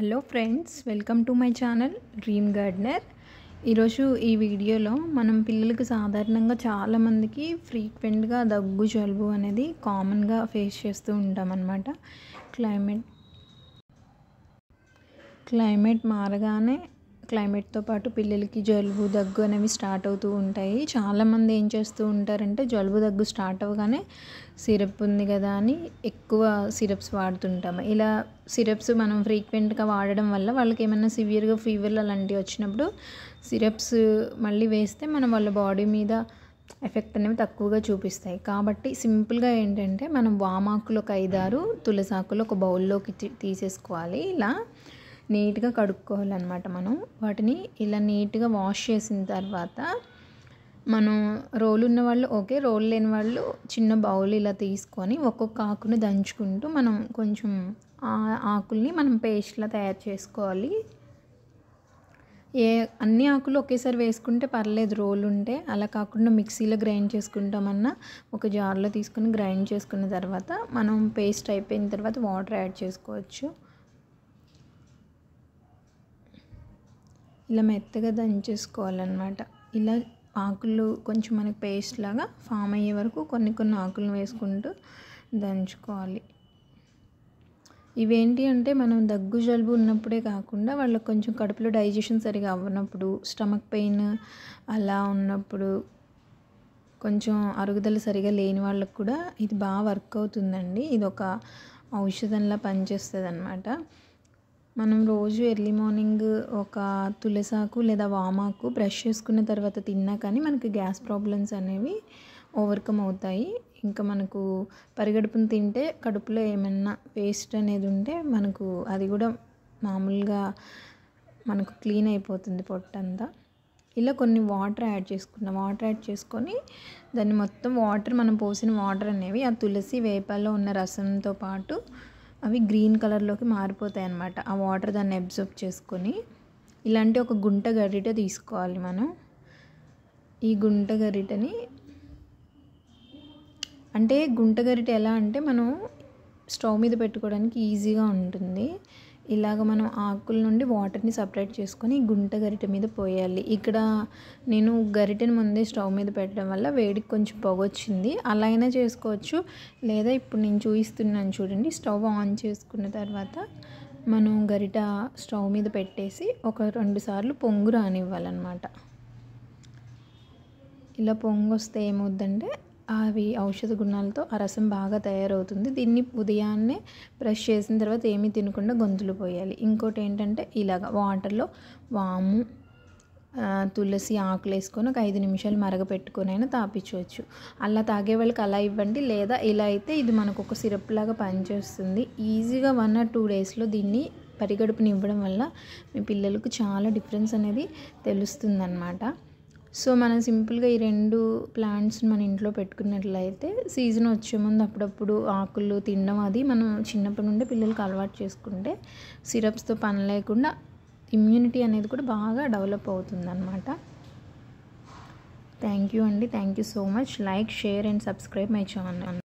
hello friends welcome to my channel dream gardener ఈరోజు ఈ వీడియోలో మనం పిల్లలకు సాధారణంగా చాలామందికి ఫ్రీక్వెంట్గా దగ్గు జలుబు అనేది కామన్గా ఫేస్ చేస్తూ ఉంటామన్నమాట క్లైమేట్ క్లైమేట్ మారగానే క్లైమేట్తో పాటు పిల్లలకి జలుబు దగ్గు అనేవి స్టార్ట్ అవుతూ ఉంటాయి చాలామంది ఏం చేస్తూ ఉంటారంటే జలుబు దగ్గు స్టార్ట్ అవగానే సిరప్ ఉంది కదా అని ఎక్కువ సిరప్స్ వాడుతుంటాము ఇలా సిరప్స్ మనం ఫ్రీక్వెంట్గా వాడడం వల్ల వాళ్ళకి ఏమైనా సివియర్గా ఫీవర్లు అలాంటివి వచ్చినప్పుడు సిరప్స్ మళ్ళీ వేస్తే మనం వాళ్ళ బాడీ మీద ఎఫెక్ట్ అనేవి తక్కువగా చూపిస్తాయి కాబట్టి సింపుల్గా ఏంటంటే మనం వామాకులు ఒక ఐదారు తులసాకులు ఒక బౌల్లోకి తీసేసుకోవాలి ఇలా నీట్గా కడుక్కోవాలన్నమాట మనం వాటిని ఇలా నీట్గా వాష్ చేసిన తర్వాత మనం రోలు ఉన్న వాళ్ళు ఓకే రోలు లేని వాళ్ళు చిన్న బౌల్ ఇలా తీసుకొని ఒక్కొక్క ఆకును దంచుకుంటూ మనం కొంచెం ఆకుల్ని మనం పేస్ట్లా తయారు చేసుకోవాలి ఏ అన్ని ఆకులు ఒకేసారి వేసుకుంటే పర్లేదు రోలు ఉంటే అలా కాకుండా మిక్సీలో గ్రైండ్ చేసుకుంటామన్నా ఒక జార్లో తీసుకుని గ్రైండ్ చేసుకున్న తర్వాత మనం పేస్ట్ అయిపోయిన తర్వాత వాటర్ యాడ్ చేసుకోవచ్చు ఇలా మెత్తగా దంచేసుకోవాలన్నమాట ఇలా ఆకులు కొంచెం మనకి పేస్ట్ లాగా ఫామ్ అయ్యే వరకు కొన్ని కొన్ని ఆకులను వేసుకుంటూ దంచుకోవాలి ఇవేంటి అంటే మనం దగ్గు జలుబు ఉన్నప్పుడే కాకుండా వాళ్ళకి కొంచెం కడుపులో డైజెషన్ సరిగా అవ్వనప్పుడు స్టమక్ పెయిన్ అలా ఉన్నప్పుడు కొంచెం అరుగుదల సరిగా లేని వాళ్ళకు కూడా ఇది బాగా వర్క్ అవుతుందండి ఇది ఒక ఔషధంలా పనిచేస్తుంది అనమాట మనం రోజు ఎర్లీ మార్నింగ్ ఒక తులసాకు లేదా వామాకు బ్రష్ చేసుకున్న తర్వాత తిన్నా కానీ మనకి గ్యాస్ ప్రాబ్లమ్స్ అనేవి ఓవర్కమ్ అవుతాయి ఇంకా మనకు పరిగడుపును తింటే కడుపులో ఏమన్నా వేస్ట్ అనేది ఉంటే మనకు అది కూడా మామూలుగా మనకు క్లీన్ అయిపోతుంది పొట్టంతా ఇలా కొన్ని వాటర్ యాడ్ చేసుకున్నాం వాటర్ యాడ్ చేసుకొని దాన్ని మొత్తం వాటర్ మనం పోసిన వాటర్ అనేవి ఆ తులసి వేపలో ఉన్న రసంతో పాటు అవి గ్రీన్ కలర్లోకి మారిపోతాయి అన్నమాట ఆ వాటర్ దాన్ని అబ్జర్వ్ చేసుకొని ఇలాంటి ఒక గుంట గరిట తీసుకోవాలి మనం ఈ గుంట గరిటని అంటే గుంట గరిట ఎలా అంటే మనం స్టవ్ మీద పెట్టుకోవడానికి ఈజీగా ఉంటుంది ఇలాగ మనం ఆకుల నుండి వాటర్ని సపరేట్ చేసుకొని గుంట గరిటె మీద పోయాలి ఇక్కడ నేను గరిటెని ముందే స్టవ్ మీద పెట్టడం వల్ల వేడికి కొంచెం పొగొచ్చింది అలా అయినా చేసుకోవచ్చు లేదా ఇప్పుడు నేను చూపిస్తున్నాను చూడండి స్టవ్ ఆన్ చేసుకున్న తర్వాత మనం గరిట స్టవ్ మీద పెట్టేసి ఒక రెండు సార్లు పొంగు రానివ్వాలన్నమాట ఇలా పొంగు వస్తే ఏమవుద్దంటే అవి ఔషధ గుణాలతో ఆ రసం బాగా తయారవుతుంది దీన్ని ఉదయాన్నే బ్రష్ చేసిన తర్వాత ఏమీ తినకుండా గొంతులు పోయాలి ఇంకోటి ఏంటంటే ఇలాగ వాటర్లో వాము తులసి ఆకులు వేసుకొని ఒక ఐదు నిమిషాలు మరగపెట్టుకొని అయినా తాపించవచ్చు అలా తాగే వాళ్ళకి అలా ఇవ్వండి లేదా ఇలా అయితే ఇది మనకు ఒక సిరప్ లాగా పనిచేస్తుంది ఈజీగా వన్ ఆర్ టూ డేస్లో దీన్ని పరిగడుపుని ఇవ్వడం వల్ల మీ పిల్లలకు చాలా డిఫరెన్స్ అనేది అన్నమాట సో మనం సింపుల్గా ఈ రెండు ప్లాంట్స్ని మన ఇంట్లో పెట్టుకున్నట్లయితే సీజన్ వచ్చే ముందు అప్పుడప్పుడు ఆకులు తినడం అది మనం చిన్నప్పటి నుండి పిల్లలకి అలవాటు చేసుకుంటే సిరప్స్తో పని లేకుండా ఇమ్యూనిటీ అనేది కూడా బాగా డెవలప్ అవుతుంది అనమాట థ్యాంక్ యూ అండి thank you so much like share and subscribe my channel